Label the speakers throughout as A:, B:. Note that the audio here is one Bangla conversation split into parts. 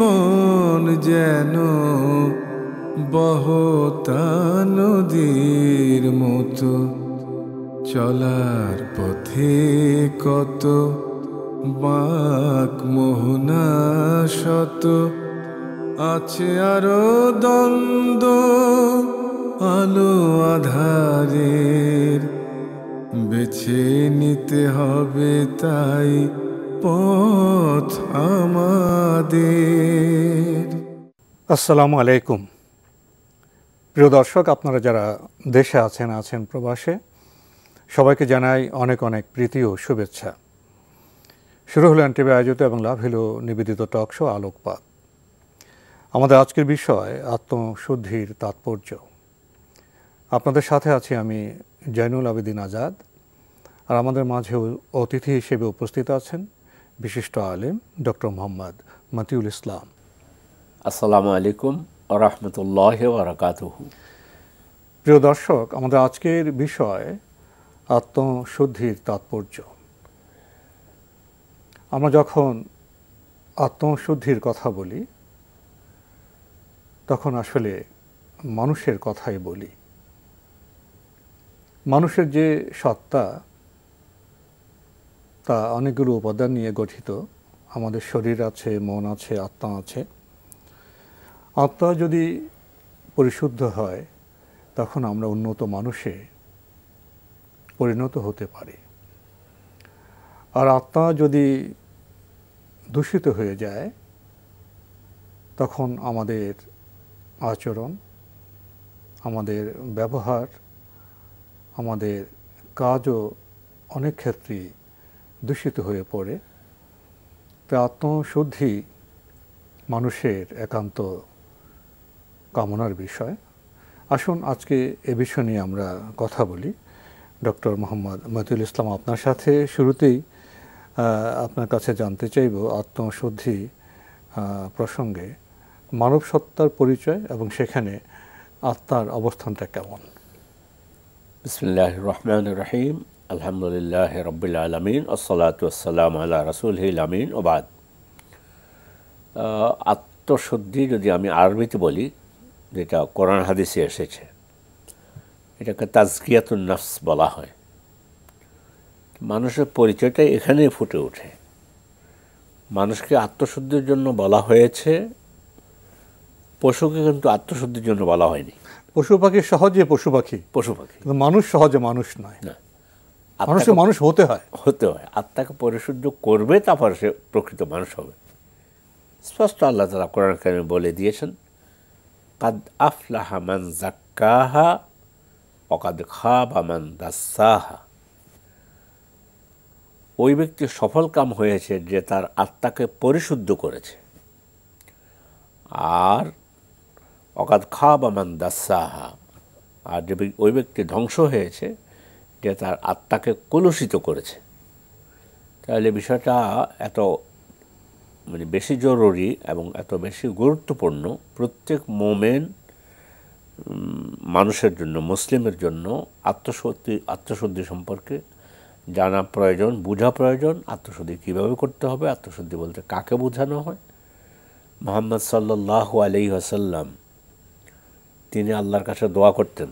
A: জীবন যেন বহতা নদীর মতো চলার পথে কত বাক মোহনা শত আছে আরো দ্বন্দ্ব আলো আধারের বেছে নিতে হবে তাই পথ আমাদের আসসালামু আলাইকুম প্রিয় দর্শক আপনারা যারা দেশে আছেন আছেন প্রবাসে সবাইকে জানাই অনেক অনেক প্রীতি ও শুভেচ্ছা শুরু হলো এনটিভি আয়োজিত এবং লাভ হলো নিবেদিত টক শো আলোকপাত আমাদের আজকের বিষয় আত্মশুদ্ধির তাৎপর্য আপনাদের সাথে আছি আমি জয়নুল আবেদিন আজাদ আর আমাদের মাঝে অতিথি হিসেবে উপস্থিত আছেন বিশিষ্ট আলেম ডক্টর মোহাম্মদ মতিউল ইসলাম
B: আসসালামু আলাইকুম রহমতুল্লাহ বারাকাত
A: প্রিয় দর্শক আমাদের আজকের বিষয় আত্মশুদ্ধির তাৎপর্য আমরা যখন আত্মশুদ্ধির কথা বলি তখন আসলে মানুষের কথাই বলি মানুষের যে সত্তা তা অনেকগুলো উপাদান নিয়ে গঠিত আমাদের শরীর আছে মন আছে আত্মা আছে আত্মা যদি পরিশুদ্ধ হয় তখন আমরা উন্নত মানুষে পরিণত হতে পারি আর আত্মা যদি দূষিত হয়ে যায় তখন আমাদের আচরণ আমাদের ব্যবহার আমাদের কাজও অনেক ক্ষেত্রেই দূষিত হয়ে পড়ে তো আত্মশুদ্ধি মানুষের একান্ত কামনার বিষয় আসুন আজকে এ বিষয় নিয়ে আমরা কথা বলি ডক্টর মোহাম্মদ মতিউল ইসলাম আপনার সাথে শুরুতেই আপনার কাছে জানতে চাইব আত্মশুদ্ধি প্রসঙ্গে মানব সত্তার পরিচয় এবং সেখানে আত্মার অবস্থানটা কেমন
B: বিসমুল্লাহ রহমান রাহিম আলহামদুলিল্লাহ রবিল আলমিন আসসালাতাম আল্লাহ রাসুল হিল আমিন ওবাদ আত্মশুদ্ধি যদি আমি আরবিতে বলি যেটা কোরআন হাদিসে এসেছে এটাকে তাজকিয়াতুল নফস বলা হয় মানুষের পরিচয়টা এখানেই ফুটে ওঠে মানুষকে আত্মশুদ্ধির জন্য
A: বলা হয়েছে পশুকে কিন্তু আত্মশুদ্ধির জন্য বলা হয়নি পশু পাখি সহজে পশু পাখি পশু পাখি মানুষ সহজে মানুষ নয় না মানুষকে মানুষ হতে
B: হয় হতে হয় আত্মাকে পরিশুদ্ধ করবে তারপর সে প্রকৃত মানুষ হবে স্পষ্ট আল্লাহ তালা কোরআন কারণে বলে দিয়েছেন কাদ আফলাহা মান জাক্কাহা অকাদ বা মান দাসাহা ওই ব্যক্তি সফল কাম হয়েছে যে তার আত্মাকে পরিশুদ্ধ করেছে আর অকাদ বা মান দাসাহা আর যে ওই ব্যক্তি ধ্বংস হয়েছে যে তার আত্মাকে কলুষিত করেছে তাহলে বিষয়টা এত মানে বেশি জরুরি এবং এত বেশি গুরুত্বপূর্ণ প্রত্যেক মোমেন মানুষের জন্য মুসলিমের জন্য আত্মশুদ্ধি আত্মশুদ্ধি সম্পর্কে জানা প্রয়োজন বোঝা প্রয়োজন আত্মশুদ্ধি কীভাবে করতে হবে আত্মশুদ্ধি বলতে কাকে বোঝানো হয় মোহাম্মদ সাল্লাহ আলি আসাল্লাম তিনি আল্লাহর কাছে দোয়া করতেন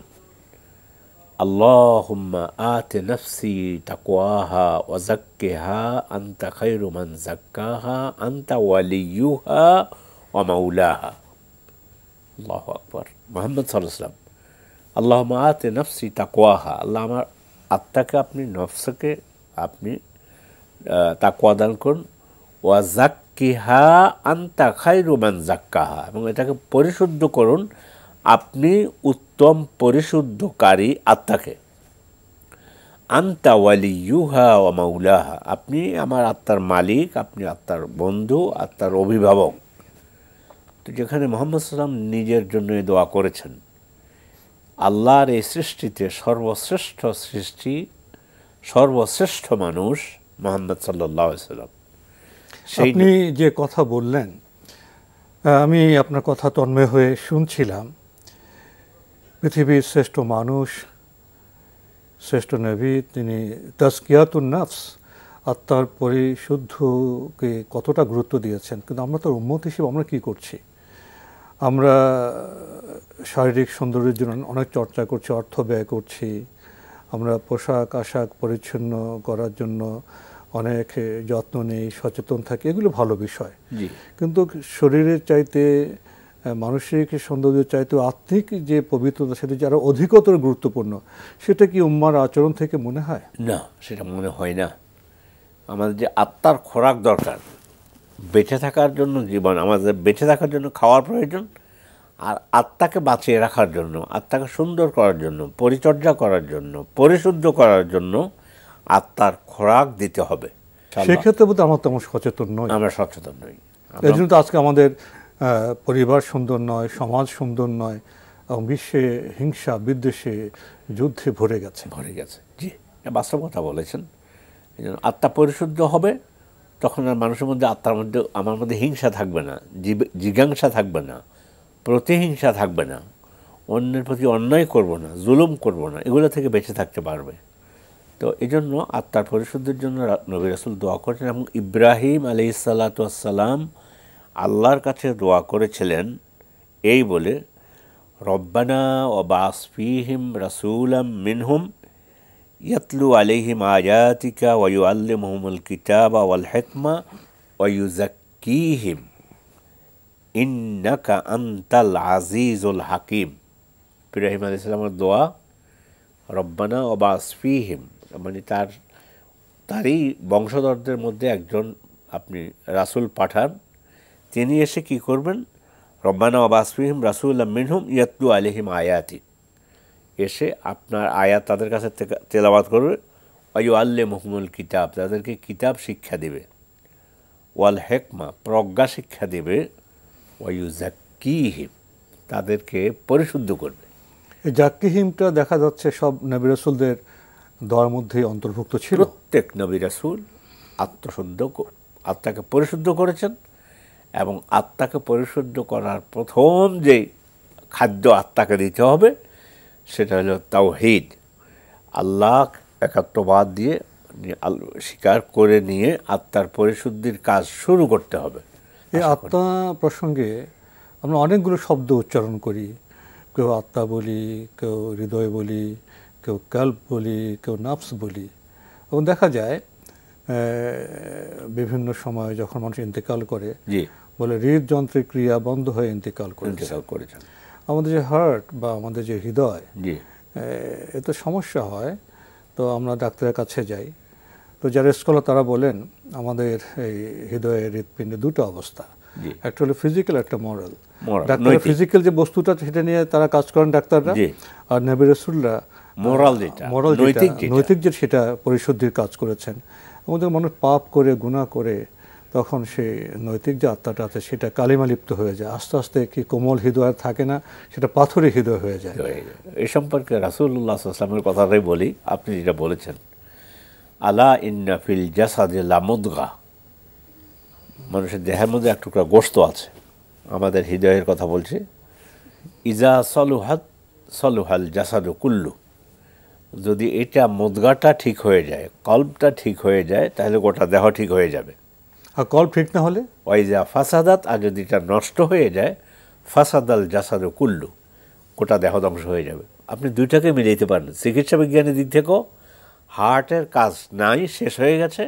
B: اللهم آت نفسي تقواها وزكها أنت خير من زكاها أنت وليها ومولاها الله أكبر محمد صلى الله عليه وسلم اللهم آت نفسي تقواها اللهم أتك أبني نفسك أبني آه، تقوى তাকুয়া وزكها أنت خير من আন্তা من أتك بريشد এবং আপনি উত্তম পরিশুদ্ধকারী আত্মাকে আন্তা ইউহা ও মাউলাহা আপনি আমার আত্মার মালিক আপনি আত্মার বন্ধু আত্মার অভিভাবক তো যেখানে মোহাম্মদ সাল্লাম নিজের জন্য দোয়া করেছেন আল্লাহর এই সৃষ্টিতে সর্বশ্রেষ্ঠ সৃষ্টি সর্বশ্রেষ্ঠ মানুষ মোহাম্মদ সাল্লাহ সাল্লাম
A: সেই যে কথা বললেন আমি আপনার কথা তন্ময় হয়ে শুনছিলাম পৃথিবীর শ্রেষ্ঠ মানুষ শ্রেষ্ঠ নবী তিনি তাস্কিয়াতুন নাফস আত্মার পরিশুদ্ধকে কতটা গুরুত্ব দিয়েছেন কিন্তু আমরা তো উন্মত হিসেবে আমরা কি করছি আমরা শারীরিক সৌন্দর্যের জন্য অনেক চর্চা করছি অর্থ ব্যয় করছি আমরা পোশাক আশাক পরিচ্ছন্ন করার জন্য অনেক যত্ন নেই সচেতন থাকি এগুলো ভালো বিষয় কিন্তু শরীরের চাইতে মানসিক সৌন্দর্য চাইতে আত্মিক যে পবিত্রতা সেটা যে আরও অধিকতর গুরুত্বপূর্ণ সেটা কি উম্মার আচরণ থেকে মনে হয়
B: না সেটা মনে হয় না আমাদের যে আত্মার খোরাক দরকার বেঁচে থাকার জন্য জীবন আমাদের বেঁচে থাকার জন্য খাওয়ার প্রয়োজন আর আত্মাকে বাঁচিয়ে রাখার জন্য আত্মাকে সুন্দর করার জন্য পরিচর্যা করার জন্য পরিশুদ্ধ করার জন্য আত্মার খোরাক দিতে হবে সেক্ষেত্রে
A: বোধ আমার তেমন সচেতন নয় আমরা সচেতন নই এই জন্য তো আজকে আমাদের পরিবার সুন্দর নয় সমাজ সুন্দর নয় এবং বিশ্বে হিংসা বিদ্বেষে যুদ্ধে ভরে গেছে ভরে গেছে
B: জি বাস্তব কথা বলেছেন আত্মা পরিশুদ্ধ হবে তখন আর মানুষের মধ্যে আত্মার মধ্যে আমার মধ্যে হিংসা থাকবে না জিজ্ঞাংসা থাকবে না প্রতিহিংসা থাকবে না অন্যের প্রতি অন্যায় করব না জুলুম করব না এগুলো থেকে বেঁচে থাকতে পারবে তো এই জন্য আত্মার পরিশুদ্ধের জন্য নবী রাসুল দোয়া করছেন এবং ইব্রাহিম আলি সালাম আল্লাহর কাছে দোয়া করেছিলেন এই বলে রব্বানা ও বাসফিহিম রাসুলাম মিনহুম ইয়াতলু আলিহিম আয়াতিকা ওয়ু আল্লি হুমুল কিতাবা ওয়াল হেকমা ওয়ু জাকিহিম ইন্নাকা আন্তাল আজিজুল হাকিম ইব্রাহিম আলি ইসলামের দোয়া রব্বানা ও বাসফিহিম মানে তার তারই বংশধরদের মধ্যে একজন আপনি রাসুল পাঠান তিনি এসে কি করবেন রব্বানা ওবাসফিহিম রাসুল্লাহ মিনহুম ইয়াতু আলহিম আয়াতি এসে আপনার আয়াত তাদের কাছে তেলাবাদ করবে অয়ু আল্লে মহমুল কিতাব তাদেরকে কিতাব শিক্ষা দেবে ওয়াল হেকমা প্রজ্ঞা শিক্ষা দেবে ওয়ু জাকিহিম তাদেরকে পরিশুদ্ধ করবে
A: এই জাকিহিমটা দেখা যাচ্ছে সব নবী রাসুলদের দর মধ্যেই অন্তর্ভুক্ত ছিল প্রত্যেক
B: নবী রাসুল আত্মশুদ্ধ আত্মাকে পরিশুদ্ধ করেছেন এবং আত্মাকে পরিশুদ্ধ করার প্রথম যে খাদ্য আত্মাকে দিতে হবে সেটা হলো তাওহিদ আল্লাহ একাত্মবাদ দিয়ে স্বীকার করে নিয়ে আত্মার পরিশুদ্ধির কাজ শুরু করতে হবে
A: এই আত্মা প্রসঙ্গে আমরা অনেকগুলো শব্দ উচ্চারণ করি কেউ আত্মা বলি কেউ হৃদয় বলি কেউ কাল্প বলি কেউ নাফস বলি এবং দেখা যায় বিভিন্ন সময় যখন মানুষ ইন্তেকাল করে বলে হৃদযন্ত্রের ক্রিয়া বন্ধ হয়ে ইন্তেকাল করেছেন আমাদের যে হার্ট বা আমাদের যে হৃদয় এ তো সমস্যা হয় তো আমরা ডাক্তারের কাছে যাই তো যারা স্কলার তারা বলেন আমাদের এই হৃদয়ে হৃদপিণ্ডে দুটো অবস্থা একটা হলো ফিজিক্যাল একটা মরাল ডাক্তার ফিজিক্যাল যে বস্তুটা সেটা নিয়ে তারা কাজ করেন ডাক্তাররা আর নবী মরাল যেটা মরাল নৈতিক যে সেটা পরিশুদ্ধির কাজ করেছেন আমাদের মানুষ পাপ করে গুণা করে তখন সেই নৈতিক যে আত্মাটা আছে সেটা কালিমালিপ্ত হয়ে যায় আস্তে আস্তে কি কোমল হৃদয় থাকে না সেটা পাথরে হৃদয় হয়ে যায়
B: এ সম্পর্কে রাসুল্লাহ আসলামের কথাটাই বলি আপনি যেটা বলেছেন আলা ইন্নাফিল ফিল জাসাদে লামুদগা মানুষের দেহের মধ্যে এক টুকরা গোস্ত আছে আমাদের হৃদয়ের কথা বলছি ইজা সলুহাত সলুহাল জাসাদু কুল্লু যদি এটা মুদগাটা ঠিক হয়ে যায় কল্পটা ঠিক হয়ে যায় তাহলে গোটা দেহ ঠিক হয়ে যাবে
A: আর কল ঠিক না হলে
B: ওয়াইজা ফাসাদাত আর যদি এটা নষ্ট হয়ে যায় ফাসাদাল জাসাদু কুল্লু গোটা দেহ ধ্বংস হয়ে যাবে আপনি দুইটাকে মিলাইতে পারেন চিকিৎসা বিজ্ঞানের দিক থেকেও হার্টের কাজ নাই শেষ হয়ে গেছে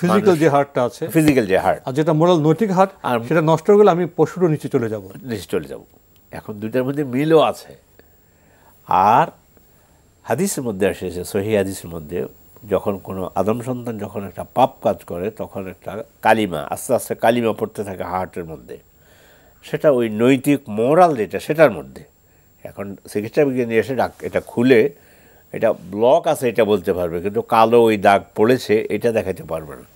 B: ফিজিক্যাল যে হার্টটা আছে ফিজিক্যাল যে হার্ট আর যেটা মোরাল নৈতিক হার্ট আর সেটা নষ্ট হয়ে গেলে আমি পশুরও নিচে চলে যাব নিচে চলে যাব এখন দুইটার মধ্যে মিলও আছে আর হাদিসের মধ্যে আসে সহি হাদিসের মধ্যে যখন কোনো আদম সন্তান যখন একটা পাপ কাজ করে তখন একটা কালিমা আস্তে আস্তে কালিমা পড়তে থাকে হার্টের মধ্যে সেটা ওই নৈতিক মোরাল যেটা সেটার মধ্যে এখন চিকিৎসা বিজ্ঞানী এসে ডাক এটা খুলে এটা ব্লক আছে এটা বলতে পারবে কিন্তু কালো ওই দাগ পড়েছে এটা দেখাতে পারবে না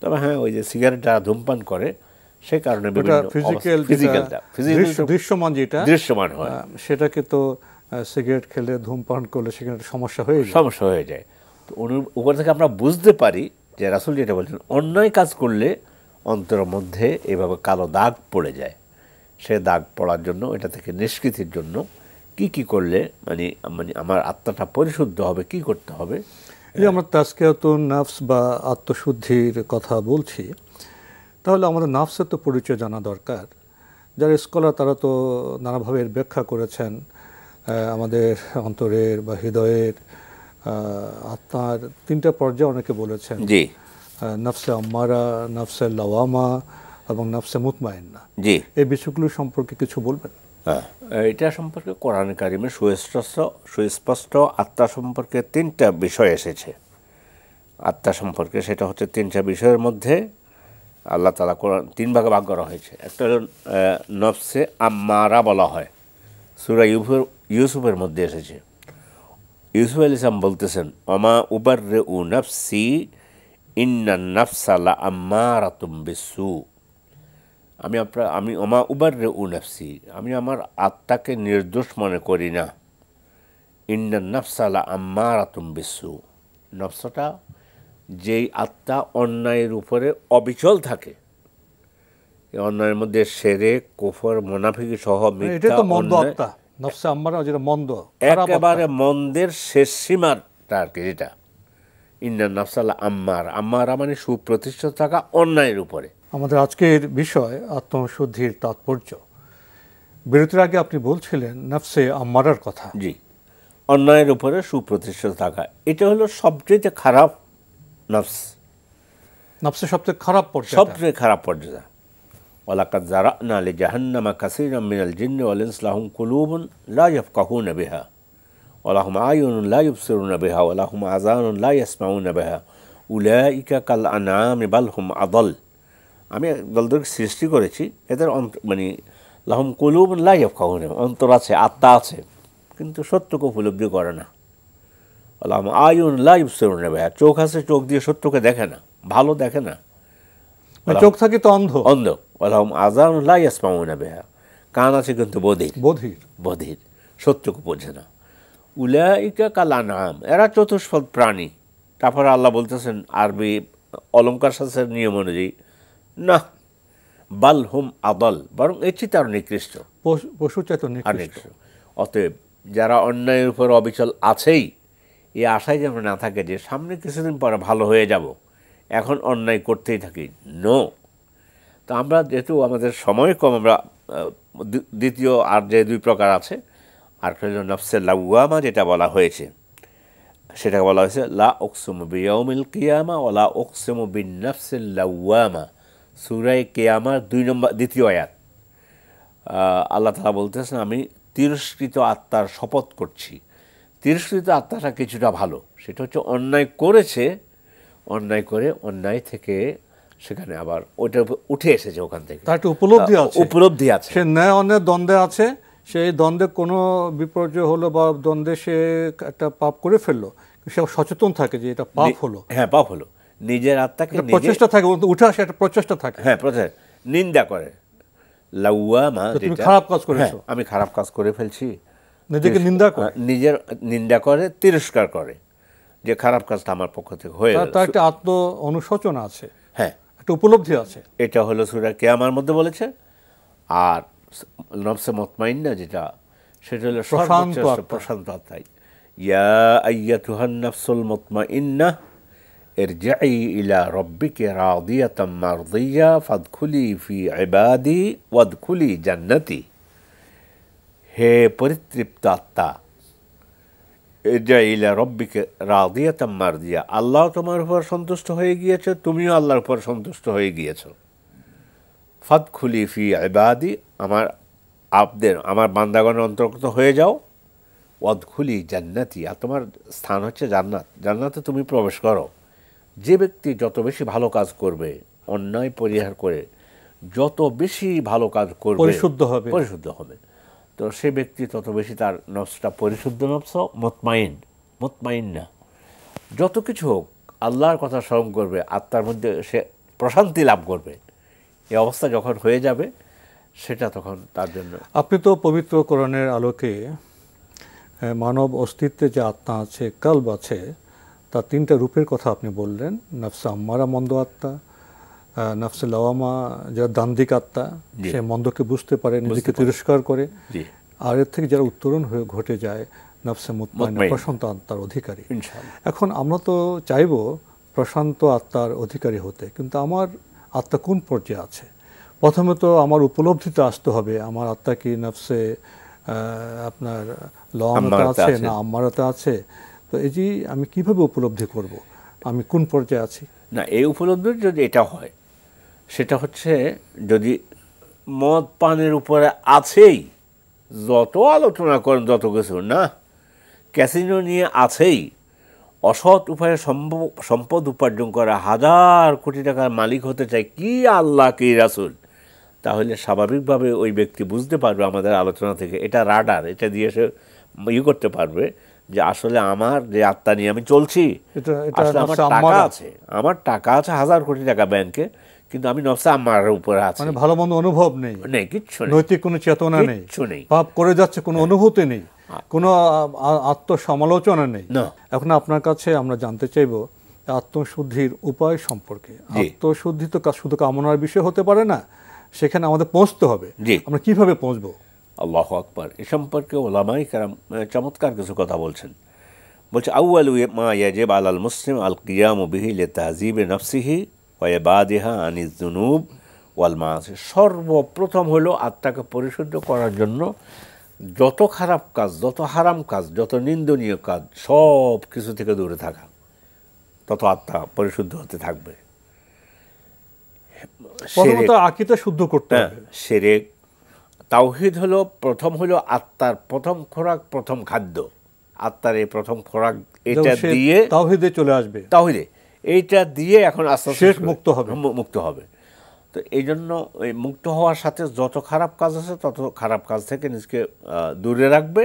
B: তবে হ্যাঁ ওই যে সিগারেট যারা ধূমপান করে সে কারণে দৃশ্যমান যেটা দৃশ্যমান হয়
A: সেটাকে তো সিগারেট খেলে ধূমপান করলে সেখানে সমস্যা হয়ে সমস্যা হয়ে যায় তো ওখান থেকে আমরা বুঝতে
B: পারি যে রাসুল যেটা বলছেন অন্যায় কাজ করলে অন্তরের মধ্যে এভাবে কালো দাগ পড়ে যায় সে দাগ পড়ার জন্য এটা থেকে নিষ্কৃতির জন্য কি কি করলে
A: মানে মানে আমার আত্মাটা পরিশুদ্ধ হবে কি করতে হবে এই আমরা তো নাফস বা আত্মশুদ্ধির কথা বলছি তাহলে আমাদের নাফসের তো পরিচয় জানা দরকার যারা স্কলার তারা তো নানাভাবে ব্যাখ্যা করেছেন আমাদের অন্তরের বা হৃদয়ের আত্মার তিনটা পর্যায়ে অনেকে বলেছেন জি নফসে আম্মারা নফসে লওয়ামা এবং নফসে মুতমাইন্না জি এই বিষয়গুলো সম্পর্কে কিছু বলবেন
B: হ্যাঁ। এটা সম্পর্কে কোরআন কারিমের সুস্পষ্ট সুস্পষ্ট আত্মা সম্পর্কে তিনটা বিষয় এসেছে আত্মা সম্পর্কে সেটা হচ্ছে তিনটা বিষয়ের মধ্যে আল্লাহ তালা কোরআন তিন ভাগে ভাগ করা হয়েছে একটা হল নফসে আম্মারা বলা হয় সুরা ইউফের ইউসুফের মধ্যে এসেছে ইউসুফ আল ইসলাম বলতেছেন অমা উবার রে উ নফসি ইন্না নফসালা রাতুম বিসু আমি আপনার আমি অমা উবার রে উ নফসি আমি আমার আত্মাকে নির্দোষ মনে করি না ইন্না নফসালা রাতুম বিসু নফসটা যেই আত্মা অন্যায়ের উপরে অবিচল থাকে অন্যায়ের মধ্যে সেরে কোফর মোনাফিকি সহ মিথ্যা
A: নফসে আম্মারা যেটা মন্দ একেবারে
B: মন্দের শেষ সীমাটা আর কি যেটা ইন্ডিয়ান নফসাল্লা আম্মার আম্মারা মানে সুপ্রতিষ্ঠিত থাকা অন্যায়ের উপরে
A: আমাদের আজকের বিষয় আত্মশুদ্ধির তাৎপর্য বিরতির আগে আপনি বলছিলেন নফসে আম্মারার কথা জি
B: অন্যায়ের উপরে সুপ্রতিষ্ঠিত থাকা এটা হলো সবচেয়ে খারাপ নফস নফসে সবচেয়ে খারাপ পর্যায়ে সবচেয়ে খারাপ পর্যায়ে ওয়ালাকাত জারা না জাহান্নামা কাসির মিনাল জিন্ন ওয়ালিনসলাহম কুলুবন লাইফ কাহু নবেহা ওলাহম আয়ুন লাইফ সিরুন বেহা ওলাহম আজানুন লাই আসমাউন বেহা উলাইকা কাল আনাম এবাল হুম আদল আমি দলদেরকে সৃষ্টি করেছি এদের অন্ত মানে লাহম কলুব লাইফ কাহু নেবে অন্তর আছে আত্মা আছে কিন্তু সত্যকে উপলব্ধি করে না লাহম আয়ুন লাইফ সিরুন বেহা চোখ আছে চোখ দিয়ে সত্যকে দেখে না ভালো দেখে না মানে চোখ থাকে তো অন্ধ অন্ধ ওলাহম আজান লাইয়াসমাউনা বেহা কান আছে কিন্তু বধির বধির বধির সত্যকে বোঝে না উলাইকা কালা নাম এরা চতুষ্পদ প্রাণী তারপরে আল্লাহ বলতেছেন আরবি অলঙ্কার শাস্ত্রের নিয়ম অনুযায়ী না বাল হুম আদল বরং এর চেয়ে তার নিকৃষ্ট
A: পশু নিকৃষ্ট
B: অতএব যারা অন্যায়ের উপর অবিচল আছেই এই আশায় যেন না থাকে যে সামনে কিছুদিন পরে ভালো হয়ে যাব এখন অন্যায় করতেই থাকি নো তো আমরা যেহেতু আমাদের সময় কম আমরা দ্বিতীয় আর যে দুই প্রকার আছে আর হল নফসে লাউয়ামা যেটা বলা হয়েছে সেটাকে বলা হয়েছে লা ওকসুম বিয়মিল কিয়ামা ও লা ওকসুম বিন নফসে লাউয়ামা সুরাই কেয়ামার দুই নম্বর দ্বিতীয় আয়াত আল্লাহ তালা বলতেছেন আমি তিরস্কৃত আত্মার শপথ করছি তিরস্কৃত আত্মাটা কিছুটা ভালো সেটা হচ্ছে অন্যায় করেছে অন্যায় করে অন্যায় থেকে সেখানে আবার ওটা উঠে এসেছে ওখান থেকে
A: তার একটা উপলব্ধি আছে উপলব্ধি আছে সে ন্যায় অন্যের দ্বন্দ্বে আছে সেই দ্বন্দ্বে কোনো বিপর্যয় হলো বা দ্বন্দ্বে সে একটা পাপ করে ফেললো সে সচেতন থাকে যে এটা পাপ হলো
B: হ্যাঁ পাপ হলো নিজের আত্মাকে প্রচেষ্টা থাকে উঠে আসে একটা প্রচেষ্টা থাকে হ্যাঁ প্রচেষ্টা নিন্দা করে লাউয়া মা তুমি খারাপ কাজ করে হ্যাঁ, আমি খারাপ কাজ করে ফেলছি নিজেকে নিন্দা করে নিজের নিন্দা করে তিরস্কার করে যে খারাপ কাজটা আমার পক্ষ থেকে হয়ে তার একটা
A: আত্ম অনুশোচনা আছে
B: হ্যাঁ একটা উপলব্ধি আছে এটা হলো সুরা আমার মধ্যে বলেছে আর মতমাইন না যেটা সেটা হলো প্রশান্ত আত্মাই ইয়া আইয়া তুহান নফসুল ارجعي إلى ربك راضية مرضية فادخلي في عبادي وادخلي جنتي হে পরিতৃপ্ত আত্মা ইরজা ইলা রব্বিকে রাদিয়া তাম দিয়া আল্লাহ তোমার উপর সন্তুষ্ট হয়ে গিয়েছে তুমিও আল্লাহর উপর সন্তুষ্ট হয়ে গিয়েছ ফাত খুলি ফি আবাদি আমার আপদের আমার বান্দাগণের অন্তর্গত হয়ে যাও ওয়াদ খুলি জান্নাতি আর তোমার স্থান হচ্ছে জান্নাত জান্নাতে তুমি প্রবেশ করো যে ব্যক্তি যত বেশি ভালো কাজ করবে অন্যায় পরিহার করে যত বেশি ভালো কাজ করবে পরিশুদ্ধ হবে পরিশুদ্ধ হবে তো সে ব্যক্তি তত বেশি তার নফসটা পরিশুদ্ধ নফস মতমাইন মতমাইন না যত কিছু হোক আল্লাহর কথা স্মরণ করবে আত্মার মধ্যে সে প্রশান্তি লাভ করবে এই অবস্থা যখন হয়ে যাবে সেটা তখন তার জন্য
A: আপনি তো পবিত্র করণের আলোকে মানব অস্তিত্বে যে আত্মা আছে কাল্ব আছে তার তিনটা রূপের কথা আপনি বললেন নফসা আম্মারা মন্দ আত্মা নাফসে লওয়ামা যারা দান্দিক আত্মা সে মন্দকে বুঝতে পারে নিজেকে তিরস্কার করে আর এর থেকে যারা উত্তরণ হয়ে ঘটে যায় নাফসে মুতমাইন প্রশান্ত আত্মার অধিকারী এখন আমরা তো চাইব প্রশান্ত আত্মার অধিকারী হতে কিন্তু আমার আত্মা কোন পর্যায়ে আছে প্রথমে তো আমার উপলব্ধিতে আসতে হবে আমার আত্মা কি নাফসে আপনার লওয়ামাতে আছে না আম্মারাতে আছে তো এই যে আমি কিভাবে উপলব্ধি করব আমি কোন পর্যায়ে আছি
B: না এই উপলব্ধি যদি এটা হয় সেটা হচ্ছে যদি মদ পানের উপরে আছেই যত আলোচনা করেন যত কিছু না ক্যাসিনো নিয়ে আছেই অসৎ উপায়ে সম্ভব সম্পদ উপার্জন করা হাজার কোটি টাকার মালিক হতে চায় কি আল্লাহ কি রাসুল তাহলে স্বাভাবিকভাবে ওই ব্যক্তি বুঝতে পারবে আমাদের আলোচনা থেকে এটা রাডার এটা দিয়ে সে ইয়ে করতে পারবে যে আসলে আমার যে আত্মা নিয়ে আমি চলছি
A: আসলে আমার টাকা আছে
B: আমার টাকা আছে হাজার কোটি টাকা ব্যাংকে কিন্তু আমি নফসা আমার উপর আছে মানে
A: ভালো মন্দ অনুভব নেই নেই কিচ্ছু নৈতিক কোনো চেতনা নেই কিচ্ছু নেই পাপ করে যাচ্ছে কোনো অনুভূতি নেই কোনো আত্মসমালোচনা নেই এখন আপনার কাছে আমরা জানতে চাইব আত্মশুদ্ধির উপায় সম্পর্কে আত্মশুদ্ধি তো শুধু কামনার বিষয় হতে পারে না সেখানে আমাদের পৌঁছতে হবে আমরা কিভাবে পৌঁছবো
B: আল্লাহ আকবর এ সম্পর্কে ওলামাই কারাম চমৎকার কিছু কথা বলছেন বলছে আউআল মা ইয়াজেব আল আল মুসলিম আল কিয়াম বিহিল এ নফসিহি ওয়ে বাদিহা আনিস জুনুব ওয়াল মাস সর্বপ্রথম হলো আত্মাকে পরিশুদ্ধ করার জন্য যত খারাপ কাজ যত হারাম কাজ যত নিন্দনীয় কাজ সব কিছু থেকে দূরে থাকা তত আত্মা পরিশুদ্ধ হতে থাকবে
A: আকিতা শুদ্ধ করতে হ্যাঁ, সেরে
B: তাওহিদ হলো প্রথম হলো আত্মার প্রথম খোরাক প্রথম খাদ্য আত্মার এই প্রথম খোরাক এটা দিয়ে
A: তাওহিদে চলে আসবে
B: তাওহিদে এইটা দিয়ে এখন আস্তে আস্তে মুক্ত হবে মুক্ত হবে তো এই জন্য এই মুক্ত হওয়ার সাথে যত খারাপ কাজ আছে তত খারাপ কাজ থেকে নিজকে দূরে রাখবে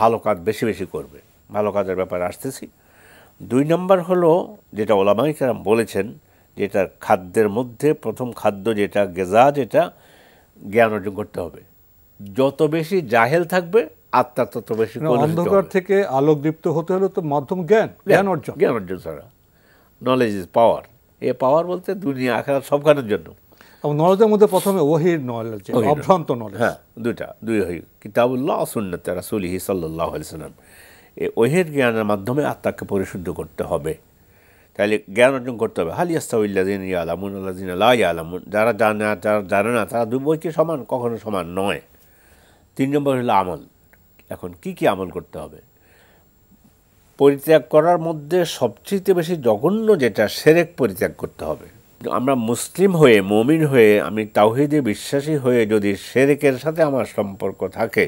B: ভালো কাজ বেশি বেশি করবে ভালো কাজের ব্যাপারে আসতেছি দুই নম্বর হলো যেটা ওলামাই কেরাম বলেছেন যেটা খাদ্যের মধ্যে প্রথম খাদ্য যেটা গেজা যেটা জ্ঞান অর্জন করতে হবে যত বেশি জাহেল থাকবে আত্মা তত বেশি অন্ধকার
A: থেকে আলোকদীপ্ত হতে হলে তো মাধ্যম জ্ঞান জ্ঞান অর্জন জ্ঞান
B: অর্জন ছাড়া নলেজ ইজ পাওয়ার এ পাওয়ার বলতে দুনিয়া আখেরা সবখানের জন্য
A: এবং নলেজের মধ্যে প্রথমে ওহির নলেজ অভ্রান্ত নলেজ হ্যাঁ
B: দুইটা দুই হই কিতাবুল্লাহ সুন্নত হি সাল্লাহ সাল্লাম এই ওহির জ্ঞানের মাধ্যমে আত্মাকে পরিশুদ্ধ করতে হবে তাহলে জ্ঞান অর্জন করতে হবে হালিয়াস্তাউল্লাদিন আলামুন আল্লাদিন আল্লাহ আলামুন যারা জানে যারা জানে না তারা বইকে সমান কখনো সমান নয় তিন নম্বর হলো আমল এখন কি কি আমল করতে হবে পরিত্যাগ করার মধ্যে সবচেয়ে বেশি জঘন্য যেটা সেরেক পরিত্যাগ করতে হবে আমরা মুসলিম হয়ে মমিন হয়ে আমি তাওহিদে বিশ্বাসী হয়ে যদি সেরেকের সাথে আমার সম্পর্ক থাকে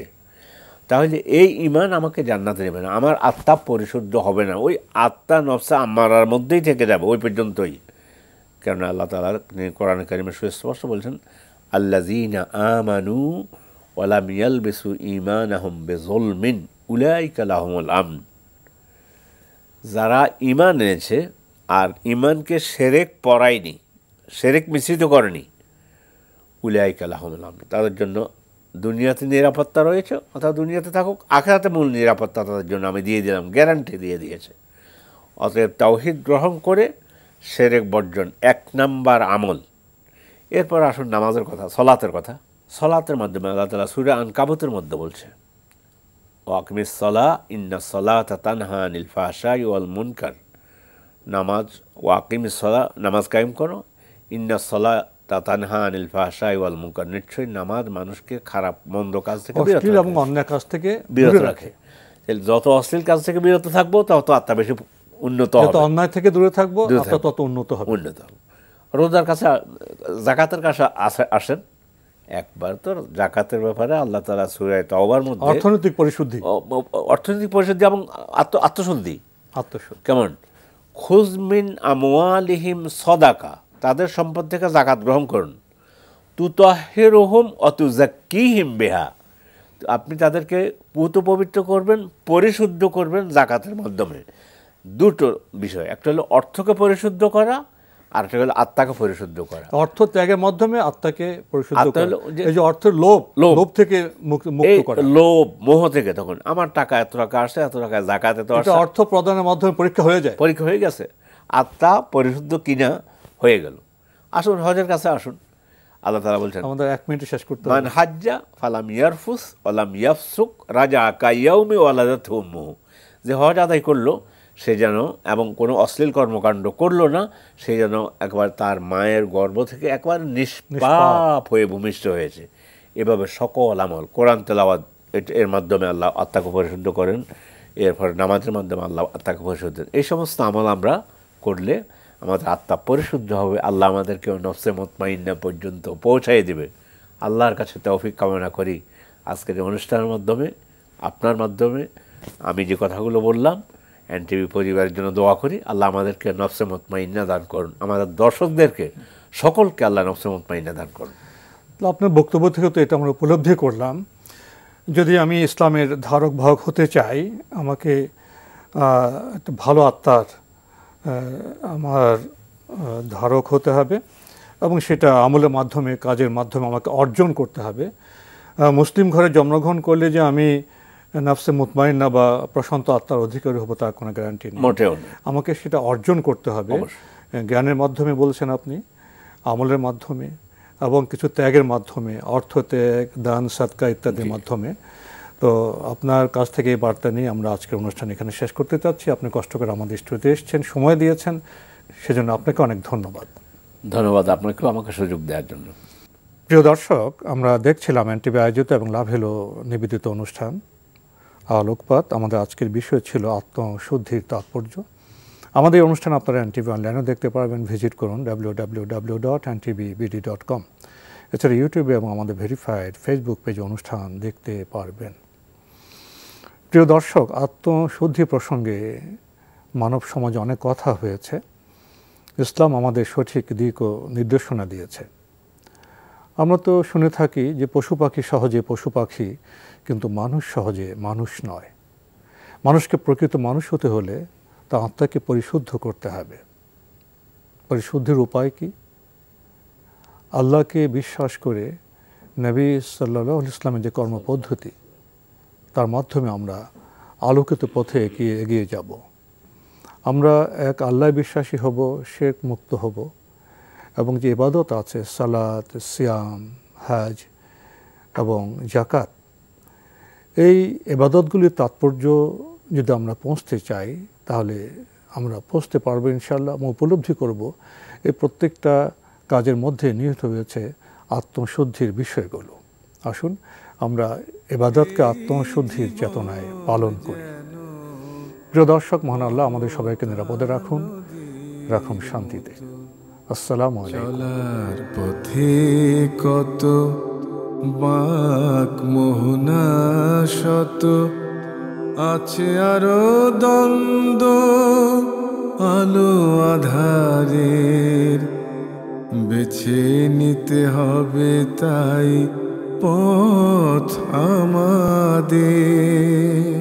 B: তাহলে এই ইমান আমাকে জান্নাতে নেবে না আমার আত্মা পরিশুদ্ধ হবে না ওই আত্মা নবসা আমার মধ্যেই থেকে যাবে ওই পর্যন্তই কেননা আল্লাহ তালার কোরআন কারিমে সুস্পষ্ট বলছেন আল্লাজিনা আমানু মিয়াল বেসু ইমান আহম বেজলমিন উলাইকা লাহমুল আমন যারা ইমান এনেছে আর ইমানকে সেরেক পড়ায়নি সেরেক মিশ্রিত করেনি উলিয়াই আলহামুল্লাহ তাদের জন্য দুনিয়াতে নিরাপত্তা রয়েছে অর্থাৎ দুনিয়াতে থাকুক আখেরাতে মূল নিরাপত্তা তাদের জন্য আমি দিয়ে দিলাম গ্যারান্টি দিয়ে দিয়েছে অতএব তাওহিদ গ্রহণ করে সেরেক বর্জন এক নাম্বার আমল এরপর আসুন নামাজের কথা সলাতের কথা সলাতের মাধ্যমে আল্লাহ তালা সুরে আন কাবতের মধ্যে বলছে ওয়াকমিস ইন্না সলা তানহা নীল ফাহসা মুনকার নামাজ ওয়াকিম নামাজ কায়েম করো ইন্না সলা তানহা আনিল ফাহসা মুনকার নিশ্চয়ই নামাজ মানুষকে খারাপ মন্দ কাজ থেকে বিরত এবং অন্য কাজ থেকে বিরত রাখে যত অশ্লীল কাজ থেকে বিরত থাকবো তত আত্মা বেশি উন্নত হবে
A: অন্যায় থেকে দূরে থাকবো তত উন্নত হবে উন্নত
B: হবে রোজার কাছে জাকাতের কাছে আসেন একবার তো জাকাতের ব্যাপারে আল্লাহ তালা সুরায় তওবার মধ্যে অর্থনৈতিক পরিশুদ্ধি অর্থনৈতিক পরিশুদ্ধি এবং আত্ম আত্মশুদ্ধি আত্মশুদ্ধি কেমন খুজমিন আমওয়ালিহিম সদাকা তাদের সম্পদ থেকে জাকাত গ্রহণ করুন তুতহেরোহম হিম বেহা আপনি তাদেরকে পুত পবিত্র করবেন পরিশুদ্ধ করবেন জাকাতের মাধ্যমে দুটো বিষয় একটা হলো অর্থকে পরিশুদ্ধ করা হলো আত্মাকে পরিশুদ্ধ করা
A: অর্থ ত্যাগের মাধ্যমে আত্মাকে পরিশুদ্ধ এই যে অর্থের লোভ লোভ থেকে মুক্ত করা
B: লোভ মোহ থেকে তখন আমার টাকা এত টাকা আসছে এত টাকা আসছে অর্থ প্রদানের মাধ্যমে পরীক্ষা হয়ে যায় পরীক্ষা হয়ে গেছে আত্মা পরিশুদ্ধ কিনা হয়ে গেল আসুন হজের কাছে আসুন আল্লাহ তালা বলছেন আমাদের
A: এক মিনিটে শেষ করতে মান হাজ্জা
B: ফালাম ইয়ারফুস ওলাম ইয়াফসুক রাজা আকাইয়াউমি ওয়ালাদাত যে হজ আদায় করলো সে যেন এবং কোনো অশ্লীল কর্মকাণ্ড করলো না সে যেন একবার তার মায়ের গর্ব থেকে একবার নিষ্পাপ হয়ে ভূমিষ্ঠ হয়েছে এভাবে সকল আমল কোরআন তেলাওয়াত এর মাধ্যমে আল্লাহ আত্মাকে পরিশুদ্ধ করেন এরপর নামাজের মাধ্যমে আল্লাহ আত্মাকে পরিশুদ্ধ এই সমস্ত আমল আমরা করলে আমাদের আত্মা পরিশুদ্ধ হবে আল্লাহ আমাদেরকে নফসে মতমাইন্না পর্যন্ত পৌঁছাই দেবে আল্লাহর কাছে তৌফিক কামনা করি আজকের অনুষ্ঠানের মাধ্যমে আপনার মাধ্যমে আমি যে কথাগুলো বললাম টিভি পরিবারের জন্য দোয়া করি আল্লাহ আমাদেরকে নফসে মতমাইন্না দান করুন আমাদের দর্শকদেরকে সকলকে আল্লাহ নফসে মতমাইন্না দান করুন
A: আপনার বক্তব্য থেকে তো এটা আমরা উপলব্ধি করলাম যদি আমি ইসলামের ধারক ভাগ হতে চাই আমাকে একটা ভালো আত্মার আমার ধারক হতে হবে এবং সেটা আমলের মাধ্যমে কাজের মাধ্যমে আমাকে অর্জন করতে হবে মুসলিম ঘরে জন্মগ্রহণ করলে যে আমি নাফসে না বা প্রশান্ত আত্মার অধিকারী হবো তার কোনো গ্যারান্টি নেই মোটেও আমাকে সেটা অর্জন করতে হবে জ্ঞানের মাধ্যমে বলছেন আপনি আমলের মাধ্যমে এবং কিছু ত্যাগের মাধ্যমে অর্থ ত্যাগ দান সাতকা ইত্যাদির মাধ্যমে তো আপনার কাছ থেকে এই বার্তা নিয়ে আমরা আজকের অনুষ্ঠান এখানে শেষ করতে চাচ্ছি আপনি কষ্ট করে আমাদের স্টুডিওতে এসেছেন সময় দিয়েছেন সেজন্য আপনাকে অনেক ধন্যবাদ
B: ধন্যবাদ আপনাকেও আমাকে সুযোগ দেওয়ার জন্য
A: প্রিয় দর্শক আমরা দেখছিলাম এনটিভি আয়োজিত এবং লাভ হেলো নিবেদিত অনুষ্ঠান আলোকপাত আমাদের আজকের বিষয় ছিল আত্মশুদ্ধির তাৎপর্য আমাদের অনুষ্ঠান আপনারা এনটিভি অনলাইনেও দেখতে পারবেন ভিজিট করুন W W W dot NTVBD dot com এছাড়া ইউটিউবে এবং আমাদের ভেরিফাইড ফেসবুক পেজে অনুষ্ঠান দেখতে পারবেন প্রিয় দর্শক আত্মশুদ্ধি প্রসঙ্গে মানব সমাজে অনেক কথা হয়েছে ইসলাম আমাদের সঠিক দিক ও নির্দেশনা দিয়েছে আমরা তো শুনে থাকি যে পশু পাখি সহজে পশু পাখি কিন্তু মানুষ সহজে মানুষ নয় মানুষকে প্রকৃত মানুষ হতে হলে তা আত্মাকে পরিশুদ্ধ করতে হবে পরিশুদ্ধির উপায় কি আল্লাহকে বিশ্বাস করে নবী সাল্লা ইসলামের যে কর্মপদ্ধতি তার মাধ্যমে আমরা আলোকিত পথে এগিয়ে এগিয়ে যাব আমরা এক আল্লাহ বিশ্বাসী হব শেখ মুক্ত হব এবং যে ইবাদত আছে সালাত সিয়াম হাজ এবং জাকাত এই এবাদতগুলির তাৎপর্য যদি আমরা পৌঁছতে চাই তাহলে আমরা পৌঁছতে পারবো ইনশাল্লাহ এবং উপলব্ধি করব এই প্রত্যেকটা কাজের মধ্যে নিহিত হয়েছে আত্মশুদ্ধির বিষয়গুলো আসুন আমরা এবাদতকে আত্মশুদ্ধির চেতনায় পালন করি প্রিয় দর্শক মহান আল্লাহ আমাদের সবাইকে নিরাপদে রাখুন রাখুন শান্তিতে আসসালামু আলাইকুম বাক মোহনা শত আছে আরো দ্বন্দ্ব আলো আধারের
B: বেছে নিতে হবে তাই পথ আমাদের